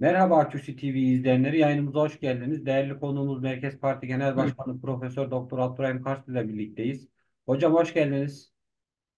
Merhaba Artüsi TV izleyenleri. Yayınımıza hoş geldiniz. Değerli konuğumuz Merkez Parti Genel Başkanı Profesör Doktor Abdurrahim Kars ile birlikteyiz. Hocam hoş geldiniz.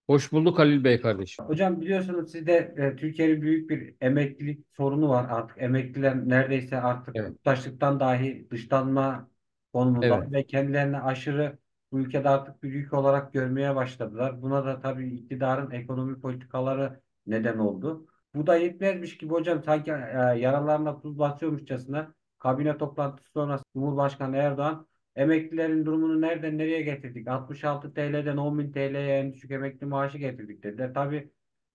Hoş bulduk Halil Bey kardeşim. Hocam biliyorsunuz sizde e, Türkiye'nin büyük bir emeklilik sorunu var artık. Emekliler neredeyse artık evet. yurttaşlıktan dahi dışlanma konumunda evet. ve kendilerini aşırı bu ülkede artık bir yük olarak görmeye başladılar. Buna da tabii iktidarın ekonomi politikaları neden oldu. Bu da vermiş gibi hocam sanki e, yaralarına tuz basıyormuşçasına kabine toplantısı sonrası Cumhurbaşkanı Erdoğan emeklilerin durumunu nereden nereye getirdik? 66 TL'den 10.000 TL'ye en düşük emekli maaşı getirdik dediler. Tabi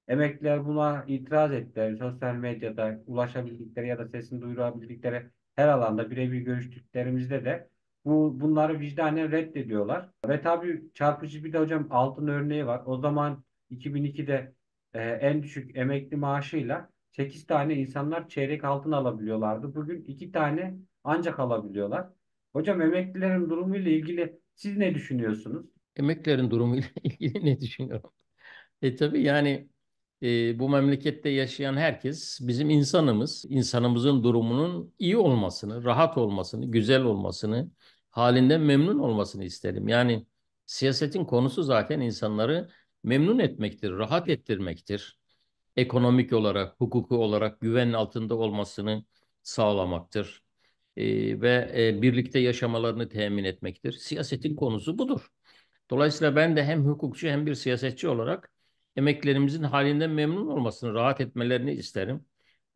emekliler buna itiraz ettiler. Sosyal medyada ulaşabildikleri ya da sesini duyurabildikleri her alanda birebir görüştüklerimizde de bu bunları vicdanen reddediyorlar. Ve tabii çarpıcı bir de hocam altın örneği var. O zaman 2002'de e, en düşük emekli maaşıyla 8 tane insanlar çeyrek altın alabiliyorlardı. Bugün 2 tane ancak alabiliyorlar. Hocam emeklilerin durumuyla ilgili siz ne düşünüyorsunuz? Emeklilerin durumuyla ilgili ne düşünüyorum? E tabii yani e, bu memlekette yaşayan herkes bizim insanımız. insanımızın durumunun iyi olmasını, rahat olmasını, güzel olmasını, halinden memnun olmasını isterim. Yani siyasetin konusu zaten insanları memnun etmektir, rahat ettirmektir. Ekonomik olarak, hukuki olarak güven altında olmasını sağlamaktır. E, ve e, birlikte yaşamalarını temin etmektir. Siyasetin konusu budur. Dolayısıyla ben de hem hukukçu hem bir siyasetçi olarak emeklerimizin halinden memnun olmasını, rahat etmelerini isterim.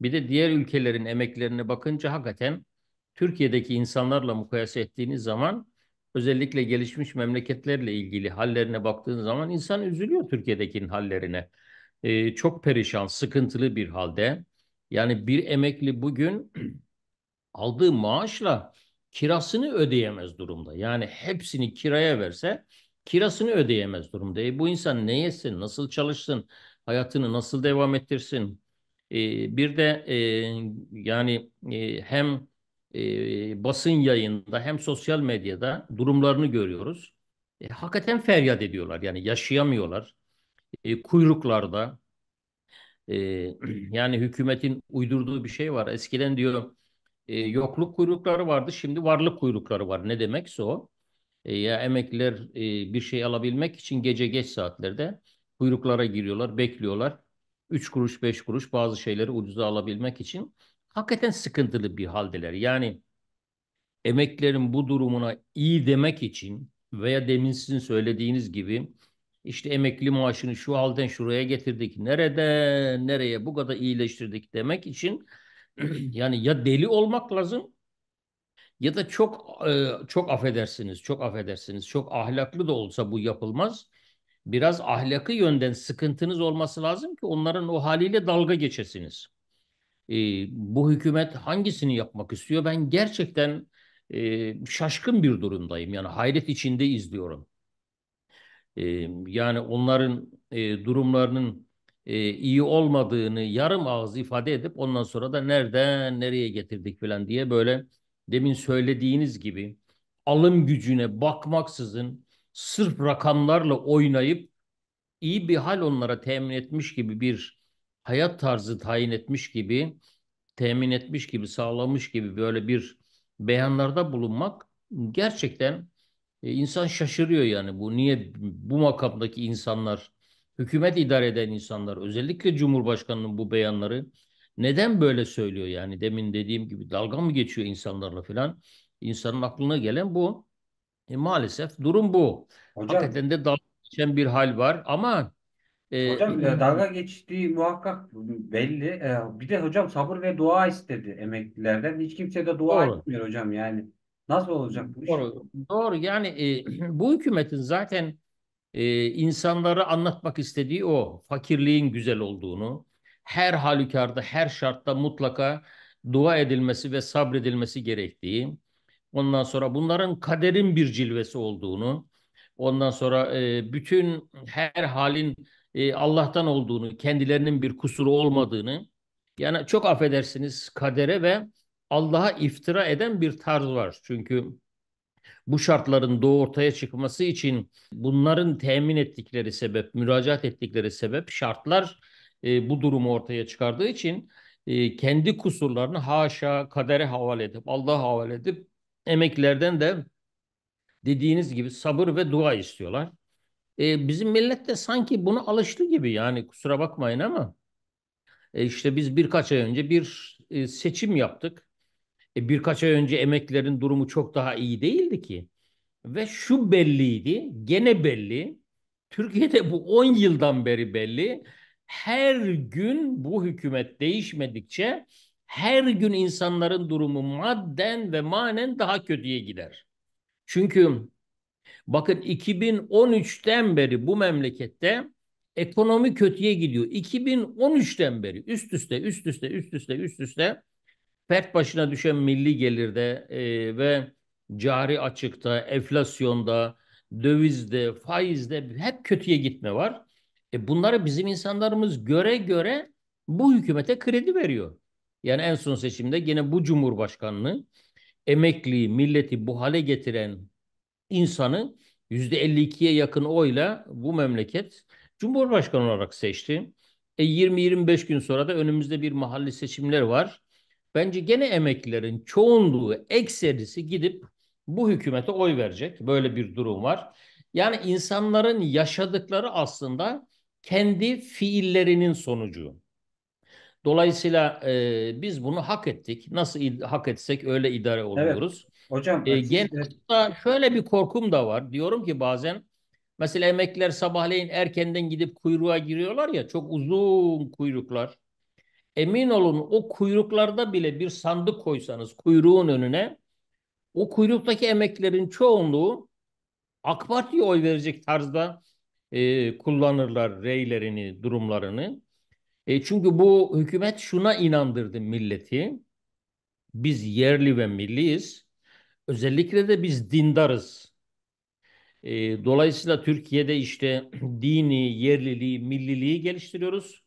Bir de diğer ülkelerin emeklerine bakınca hakikaten Türkiye'deki insanlarla mukayese ettiğiniz zaman özellikle gelişmiş memleketlerle ilgili hallerine baktığın zaman insan üzülüyor Türkiye'dekinin hallerine. E, çok perişan, sıkıntılı bir halde. Yani bir emekli bugün aldığı maaşla kirasını ödeyemez durumda. Yani hepsini kiraya verse kirasını ödeyemez durumda. E, bu insan ne yesin, nasıl çalışsın, hayatını nasıl devam ettirsin? E, bir de e, yani e, hem e, basın yayında hem sosyal medyada durumlarını görüyoruz. E, hakikaten feryat ediyorlar yani yaşayamıyorlar. E, kuyruklarda e, yani hükümetin uydurduğu bir şey var. Eskiden diyor e, yokluk kuyrukları vardı şimdi varlık kuyrukları var. Ne demekse o. E, ya emekliler e, bir şey alabilmek için gece geç saatlerde kuyruklara giriyorlar, bekliyorlar. üç kuruş, beş kuruş bazı şeyleri ucuza alabilmek için hakikaten sıkıntılı bir haldeler. Yani emeklerin bu durumuna iyi demek için veya demin sizin söylediğiniz gibi işte emekli maaşını şu halden şuraya getirdik. nerede nereye bu kadar iyileştirdik demek için yani ya deli olmak lazım ya da çok e, çok affedersiniz, çok affedersiniz. Çok ahlaklı da olsa bu yapılmaz. Biraz ahlakı yönden sıkıntınız olması lazım ki onların o haliyle dalga geçesiniz e, bu hükümet hangisini yapmak istiyor? Ben gerçekten e, şaşkın bir durumdayım. Yani hayret içinde izliyorum. E, yani onların e, durumlarının e, iyi olmadığını yarım ağız ifade edip ondan sonra da nereden nereye getirdik falan diye böyle demin söylediğiniz gibi alım gücüne bakmaksızın sırf rakamlarla oynayıp iyi bir hal onlara temin etmiş gibi bir hayat tarzı tayin etmiş gibi, temin etmiş gibi, sağlamış gibi böyle bir beyanlarda bulunmak gerçekten e, insan şaşırıyor yani bu niye bu makamdaki insanlar hükümet idare eden insanlar özellikle Cumhurbaşkanı'nın bu beyanları neden böyle söylüyor yani demin dediğim gibi dalga mı geçiyor insanlarla filan insanın aklına gelen bu e, maalesef durum bu. Hocam, Hakikaten de dalga geçen bir hal var ama ee, Hocam e, e, dalga geçtiği muhakkak belli. E, bir de hocam sabır ve dua istedi emeklilerden. Hiç kimse de dua Doğru. etmiyor hocam yani. Nasıl olacak bu iş? Doğru. Doğru. Yani e, bu hükümetin zaten e, insanlara anlatmak istediği o. Fakirliğin güzel olduğunu, her halükarda, her şartta mutlaka dua edilmesi ve sabredilmesi gerektiği. Ondan sonra bunların kaderin bir cilvesi olduğunu, ondan sonra e, bütün her halin e, Allah'tan olduğunu, kendilerinin bir kusuru olmadığını, yani çok affedersiniz kadere ve Allah'a iftira eden bir tarz var. Çünkü bu şartların doğu ortaya çıkması için bunların temin ettikleri sebep, müracaat ettikleri sebep şartlar e, bu durumu ortaya çıkardığı için e, kendi kusurlarını haşa kadere havale edip Allah'a havale edip emeklerden de dediğiniz gibi sabır ve dua istiyorlar. E, bizim millet de sanki buna alıştı gibi yani kusura bakmayın ama e, işte biz birkaç ay önce bir e, seçim yaptık. E, birkaç ay önce emeklerin durumu çok daha iyi değildi ki. Ve şu belliydi, gene belli. Türkiye'de bu 10 yıldan beri belli. Her gün bu hükümet değişmedikçe her gün insanların durumu madden ve manen daha kötüye gider. Çünkü Bakın 2013'ten beri bu memlekette ekonomi kötüye gidiyor. 2013'ten beri üst üste üst üste üst üste üst üste pert başına düşen milli gelirde e, ve cari açıkta, enflasyonda, dövizde, faizde hep kötüye gitme var. E bunları bizim insanlarımız göre göre bu hükümete kredi veriyor. Yani en son seçimde yine bu cumhurbaşkanlığı emekliyi milleti bu hale getiren insanı %52'ye yakın oyla bu memleket Cumhurbaşkanı olarak seçti. E 20-25 gün sonra da önümüzde bir mahalli seçimler var. Bence gene emeklilerin çoğunluğu, ekserisi gidip bu hükümete oy verecek. Böyle bir durum var. Yani insanların yaşadıkları aslında kendi fiillerinin sonucu. Dolayısıyla e, biz bunu hak ettik. Nasıl hak etsek öyle idare oluyoruz. Hocam e, genelde şöyle bir korkum da var. Diyorum ki bazen mesela emekliler sabahleyin erkenden gidip kuyruğa giriyorlar ya çok uzun kuyruklar. Emin olun o kuyruklarda bile bir sandık koysanız kuyruğun önüne o kuyruktaki emeklilerin çoğunluğu AK Parti'ye oy verecek tarzda e, kullanırlar reylerini, durumlarını. E, çünkü bu hükümet şuna inandırdı milleti. Biz yerli ve milliyiz. Özellikle de biz dindarız. E, dolayısıyla Türkiye'de işte dini, yerliliği, milliliği geliştiriyoruz.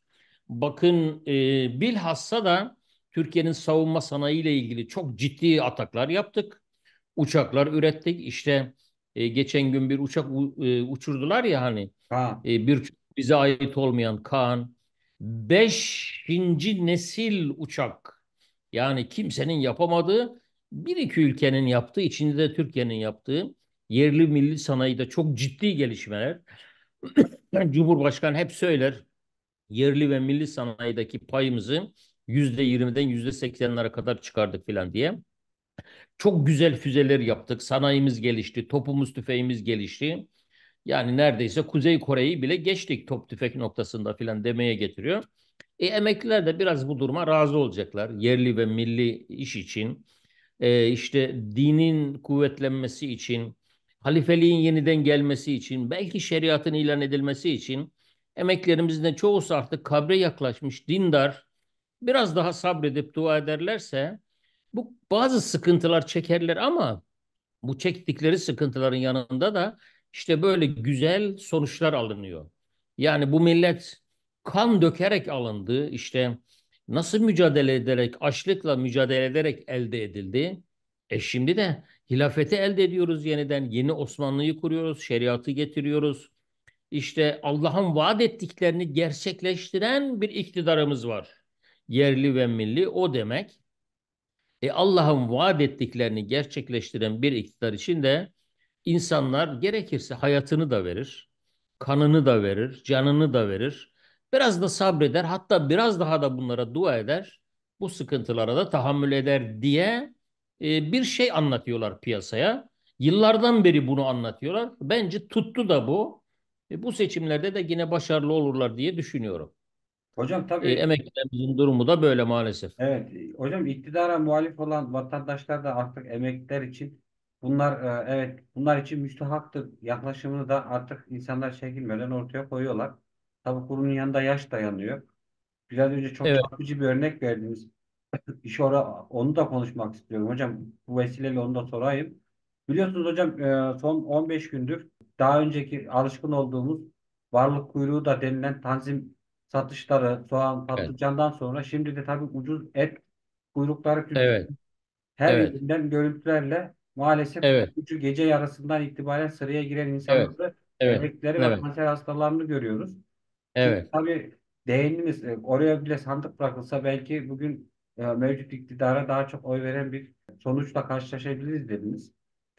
Bakın e, bilhassa da Türkiye'nin savunma sanayi ile ilgili çok ciddi ataklar yaptık. Uçaklar ürettik. İşte e, geçen gün bir uçak u, e, uçurdular ya hani ha. e, bir bize ait olmayan Kaan. Beşinci nesil uçak. Yani kimsenin yapamadığı bir iki ülkenin yaptığı, içinde de Türkiye'nin yaptığı yerli milli sanayide çok ciddi gelişmeler. Cumhurbaşkanı hep söyler yerli ve milli sanayideki payımızı yüzde yirmiden yüzde seksenlere kadar çıkardık filan diye. Çok güzel füzeler yaptık. Sanayimiz gelişti. Topumuz, tüfeğimiz gelişti. Yani neredeyse Kuzey Kore'yi bile geçtik top tüfek noktasında filan demeye getiriyor. E, emekliler de biraz bu duruma razı olacaklar. Yerli ve milli iş için ee, işte dinin kuvvetlenmesi için, halifeliğin yeniden gelmesi için, belki şeriatın ilan edilmesi için emeklerimizin çoğusu artık kabre yaklaşmış dindar, biraz daha sabredip dua ederlerse bu bazı sıkıntılar çekerler ama bu çektikleri sıkıntıların yanında da işte böyle güzel sonuçlar alınıyor. Yani bu millet kan dökerek alındı. İşte nasıl mücadele ederek, açlıkla mücadele ederek elde edildi. E şimdi de hilafeti elde ediyoruz yeniden. Yeni Osmanlı'yı kuruyoruz, şeriatı getiriyoruz. İşte Allah'ın vaat ettiklerini gerçekleştiren bir iktidarımız var. Yerli ve milli o demek. E Allah'ın vaat ettiklerini gerçekleştiren bir iktidar için de insanlar gerekirse hayatını da verir, kanını da verir, canını da verir Biraz da sabreder hatta biraz daha da bunlara dua eder. Bu sıkıntılara da tahammül eder diye e, bir şey anlatıyorlar piyasaya. Yıllardan beri bunu anlatıyorlar. Bence tuttu da bu. E, bu seçimlerde de yine başarılı olurlar diye düşünüyorum. Hocam tabii. E, emeklilerimizin durumu da böyle maalesef. Evet. E, hocam iktidara muhalif olan vatandaşlar da artık emekliler için bunlar e, evet bunlar için müstehaktır yaklaşımını da artık insanlar çekinmeden ortaya koyuyorlar. Tabii kurunun yanında yaş dayanıyor. Biraz önce çok Evet. çarpıcı bir örnek verdiniz. İş ora, onu da konuşmak istiyorum hocam. Bu vesileyle onu da sorayım. Biliyorsunuz hocam e, son 15 gündür daha önceki alışkın olduğumuz varlık kuyruğu da denilen tanzim satışları soğan, Evet. patlıcandan sonra şimdi de tabii ucuz et kuyrukları Evet. her Evet. yerinden görüntülerle maalesef Evet. üçü gece yarısından itibaren sıraya giren Evet. evet Evet. emeklileri ve Evet. kanser hastalarını görüyoruz. Evet. tabii değerimiz e, oraya bile sandık bırakılsa belki bugün e, mevcut iktidara daha çok oy veren bir sonuçla karşılaşabiliriz dediniz.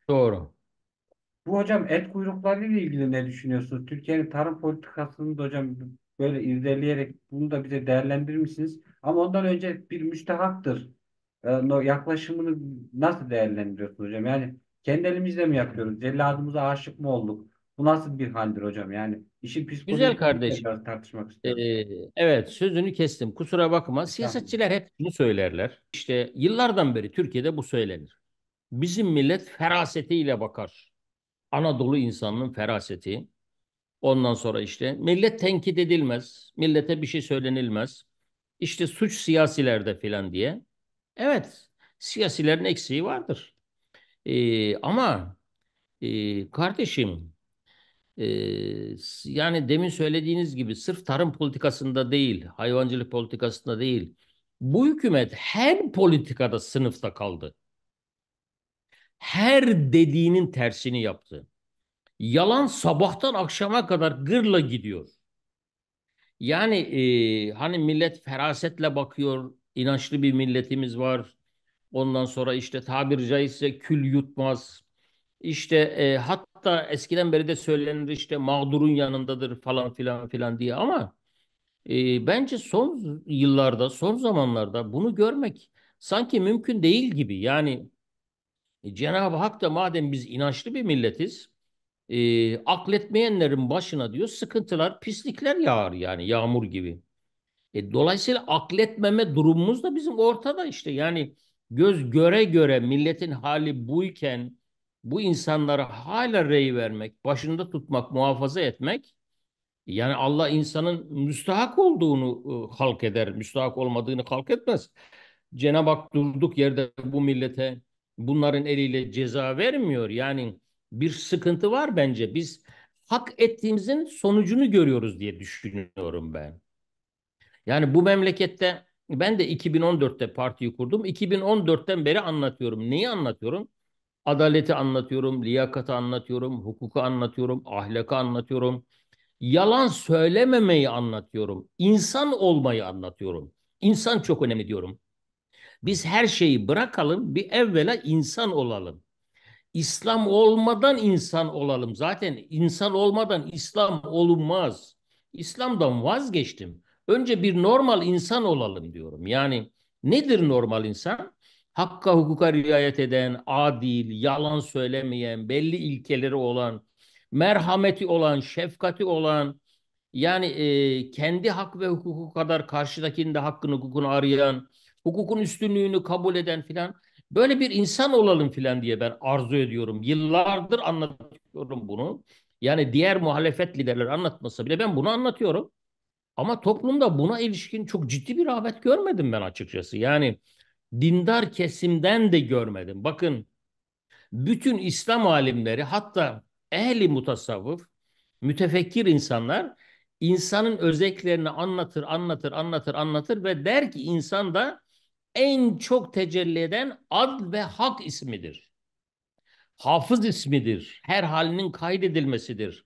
Doğru. Bu hocam et kuyrukları ile ilgili ne düşünüyorsunuz? Türkiye'nin tarım politikasını da hocam böyle irdeleyerek bunu da bize değerlendirmişsiniz. Ama ondan önce bir müstehaktır e, no- yaklaşımını nasıl değerlendiriyorsunuz hocam? Yani kendi elimizle mi yapıyoruz? Celladımıza aşık mı olduk? Bu nasıl bir haldir hocam? Yani İşi Güzel kardeşim. tartışmak istiyorum. Ee, evet sözünü kestim. Kusura bakma. Siyasetçiler hep bunu söylerler. İşte yıllardan beri Türkiye'de bu söylenir. Bizim millet ferasetiyle bakar. Anadolu insanının feraseti. Ondan sonra işte millet tenkit edilmez. Millete bir şey söylenilmez. İşte suç siyasilerde filan diye. Evet siyasilerin eksiği vardır. Ee, ama e, kardeşim yani demin söylediğiniz gibi sırf tarım politikasında değil, hayvancılık politikasında değil. Bu hükümet her politikada sınıfta kaldı. Her dediğinin tersini yaptı. Yalan sabahtan akşama kadar gırla gidiyor. Yani e, hani millet ferasetle bakıyor, inançlı bir milletimiz var. Ondan sonra işte tabiri caizse kül yutmaz, işte e, hatta eskiden beri de söylenir işte mağdurun yanındadır falan filan filan diye ama e, bence son yıllarda, son zamanlarda bunu görmek sanki mümkün değil gibi. Yani e, Cenab-ı Hak da madem biz inançlı bir milletiz, e, akletmeyenlerin başına diyor sıkıntılar, pislikler yağar yani yağmur gibi. E, dolayısıyla akletmeme durumumuz da bizim ortada işte. Yani göz göre göre milletin hali buyken bu insanlara hala rey vermek, başında tutmak, muhafaza etmek yani Allah insanın müstahak olduğunu e, halk eder, müstahak olmadığını halk etmez. Cenab-ı Hak durduk yerde bu millete bunların eliyle ceza vermiyor. Yani bir sıkıntı var bence. Biz hak ettiğimizin sonucunu görüyoruz diye düşünüyorum ben. Yani bu memlekette ben de 2014'te partiyi kurdum. 2014'ten beri anlatıyorum. Neyi anlatıyorum? Adaleti anlatıyorum, liyakatı anlatıyorum, hukuku anlatıyorum, ahlakı anlatıyorum. Yalan söylememeyi anlatıyorum. İnsan olmayı anlatıyorum. İnsan çok önemli diyorum. Biz her şeyi bırakalım, bir evvela insan olalım. İslam olmadan insan olalım. Zaten insan olmadan İslam olunmaz. İslam'dan vazgeçtim. Önce bir normal insan olalım diyorum. Yani nedir normal insan? hakka hukuka riayet eden, adil, yalan söylemeyen, belli ilkeleri olan, merhameti olan, şefkati olan, yani e, kendi hak ve hukuku kadar karşıdakinin de hakkını, hukukunu arayan, hukukun üstünlüğünü kabul eden filan böyle bir insan olalım filan diye ben arzu ediyorum. Yıllardır anlatıyorum bunu. Yani diğer muhalefet liderleri anlatmasa bile ben bunu anlatıyorum. Ama toplumda buna ilişkin çok ciddi bir rağbet görmedim ben açıkçası. Yani dindar kesimden de görmedim. Bakın bütün İslam alimleri hatta ehli mutasavvıf, mütefekkir insanlar insanın özelliklerini anlatır, anlatır, anlatır, anlatır ve der ki insan da en çok tecelli eden adl ve hak ismidir. Hafız ismidir. Her halinin kaydedilmesidir.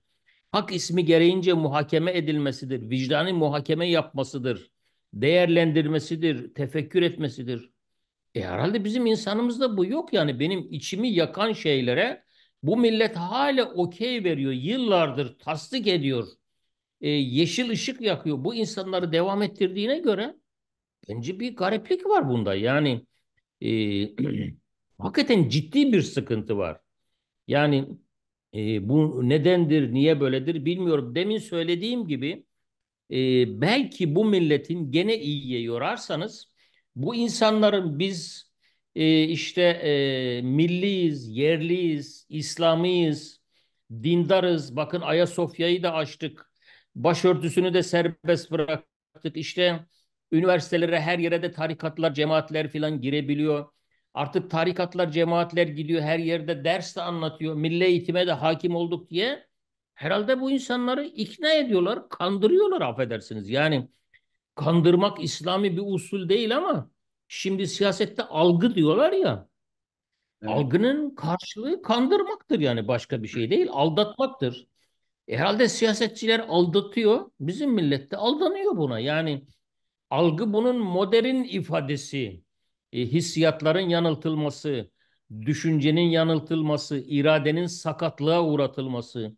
Hak ismi gereğince muhakeme edilmesidir. Vicdani muhakeme yapmasıdır. Değerlendirmesidir, tefekkür etmesidir. E herhalde bizim insanımızda bu yok yani benim içimi yakan şeylere bu millet hala okey veriyor. Yıllardır tasdik ediyor. E, yeşil ışık yakıyor. Bu insanları devam ettirdiğine göre bence bir gariplik var bunda. Yani e, hakikaten ciddi bir sıkıntı var. Yani e, bu nedendir, niye böyledir bilmiyorum. Demin söylediğim gibi e, belki bu milletin gene iyiye yorarsanız bu insanların biz e, işte e, milliyiz, yerliyiz, İslamiyiz, dindarız. Bakın Ayasofya'yı da açtık. Başörtüsünü de serbest bıraktık. İşte üniversitelere her yere de tarikatlar, cemaatler falan girebiliyor. Artık tarikatlar, cemaatler gidiyor her yerde ders de anlatıyor. Milli eğitime de hakim olduk diye. Herhalde bu insanları ikna ediyorlar, kandırıyorlar affedersiniz. Yani kandırmak İslami bir usul değil ama şimdi siyasette algı diyorlar ya. Evet. Algının karşılığı kandırmaktır yani başka bir şey değil. Aldatmaktır. E herhalde siyasetçiler aldatıyor. Bizim millette aldanıyor buna. Yani algı bunun modern ifadesi. E, hissiyatların yanıltılması, düşüncenin yanıltılması, iradenin sakatlığa uğratılması.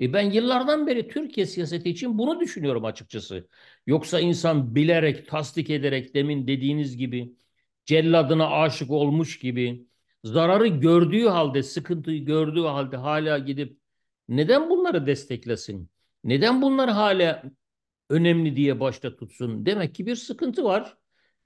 E ben yıllardan beri Türkiye siyaseti için bunu düşünüyorum açıkçası. Yoksa insan bilerek, tasdik ederek demin dediğiniz gibi celladına aşık olmuş gibi zararı gördüğü halde, sıkıntıyı gördüğü halde hala gidip neden bunları desteklesin? Neden bunlar hala önemli diye başta tutsun? Demek ki bir sıkıntı var.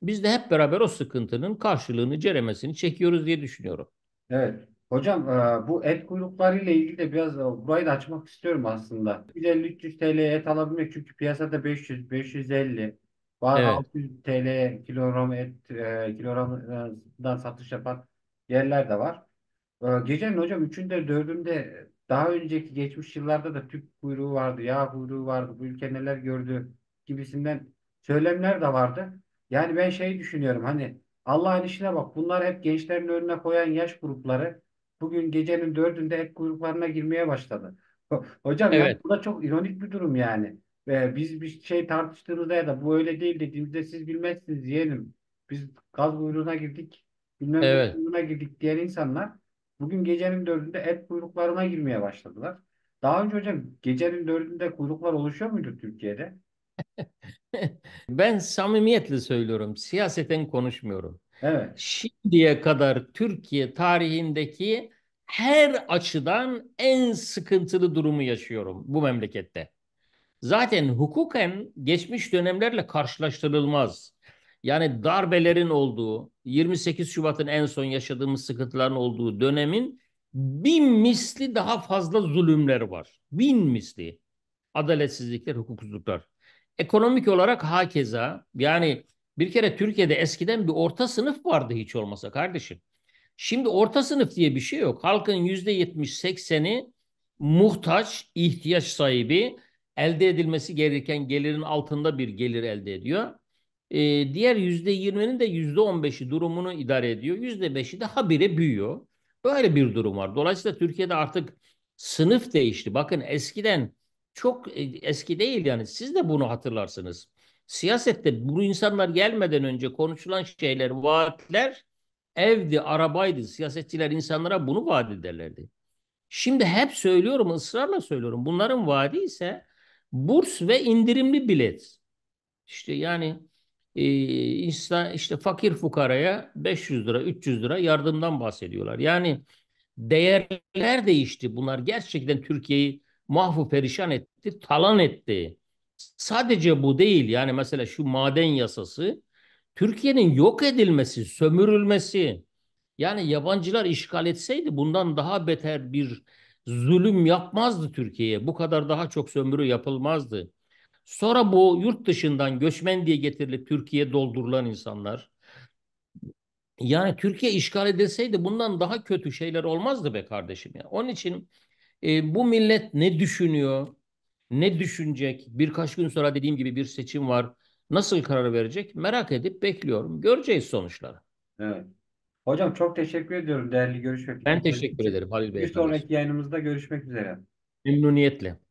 Biz de hep beraber o sıkıntının karşılığını, ceremesini çekiyoruz diye düşünüyorum. Evet. Hocam e, bu et kuyrukları ile ilgili de biraz e, burayı da açmak istiyorum aslında. 150-300 TL'ye et alabilmek çünkü piyasada 500-550 bazı Evet. 600 TL kilogram et e, kilogramdan satış yapan yerler de var. E, hocam üçünde dördünde daha önceki geçmiş yıllarda da tüp kuyruğu vardı, yağ kuyruğu vardı, bu ülke neler gördü gibisinden söylemler de vardı. Yani ben şey düşünüyorum hani Allah'ın işine bak bunlar hep gençlerin önüne koyan yaş grupları bugün gecenin dördünde et kuyruklarına girmeye başladı. Hocam evet. ya, bu da çok ironik bir durum yani. Ee, biz bir şey tartıştığımızda ya da bu öyle değil dediğimizde siz bilmezsiniz diyelim. Biz gaz kuyruğuna girdik, bilmem ne evet. kuyruğuna girdik diyen insanlar bugün gecenin dördünde et kuyruklarına girmeye başladılar. Daha önce hocam gecenin dördünde kuyruklar oluşuyor muydu Türkiye'de? ben samimiyetle söylüyorum. Siyaseten konuşmuyorum. Evet. Şimdiye kadar Türkiye tarihindeki her açıdan en sıkıntılı durumu yaşıyorum bu memlekette. Zaten hukuken geçmiş dönemlerle karşılaştırılmaz. Yani darbelerin olduğu, 28 Şubat'ın en son yaşadığımız sıkıntıların olduğu dönemin bin misli daha fazla zulümler var. Bin misli. Adaletsizlikler, hukuksuzluklar. Ekonomik olarak hakeza yani bir kere Türkiye'de eskiden bir orta sınıf vardı hiç olmasa kardeşim. Şimdi orta sınıf diye bir şey yok. Halkın yüzde 70 sekseni muhtaç, ihtiyaç sahibi, elde edilmesi gereken gelirin altında bir gelir elde ediyor. Ee, diğer yirminin de yüzde %15'i durumunu idare ediyor. Yüzde beşi de habire büyüyor. Böyle bir durum var. Dolayısıyla Türkiye'de artık sınıf değişti. Bakın eskiden çok e, eski değil yani siz de bunu hatırlarsınız. Siyasette bu insanlar gelmeden önce konuşulan şeyler, vaatler evdi, arabaydı. Siyasetçiler insanlara bunu vaat ederlerdi. Şimdi hep söylüyorum, ısrarla söylüyorum. Bunların vaadi ise burs ve indirimli bilet. İşte yani e, insan, işte fakir fukaraya 500 lira, 300 lira yardımdan bahsediyorlar. Yani değerler değişti. Bunlar gerçekten Türkiye'yi mahvu perişan etti, talan etti sadece bu değil yani mesela şu maden yasası Türkiye'nin yok edilmesi, sömürülmesi yani yabancılar işgal etseydi bundan daha beter bir zulüm yapmazdı Türkiye'ye. Bu kadar daha çok sömürü yapılmazdı. Sonra bu yurt dışından göçmen diye getirilip Türkiye'ye doldurulan insanlar. Yani Türkiye işgal edilseydi bundan daha kötü şeyler olmazdı be kardeşim. ya onun için e, bu millet ne düşünüyor? ne düşünecek, birkaç gün sonra dediğim gibi bir seçim var, nasıl karar verecek merak edip bekliyorum. Göreceğiz sonuçları. Evet. Hocam çok teşekkür ediyorum değerli görüşmek üzere. Ben teşekkür ederim Halil Bey. Bir sonraki yayınımızda görüşmek üzere. Memnuniyetle.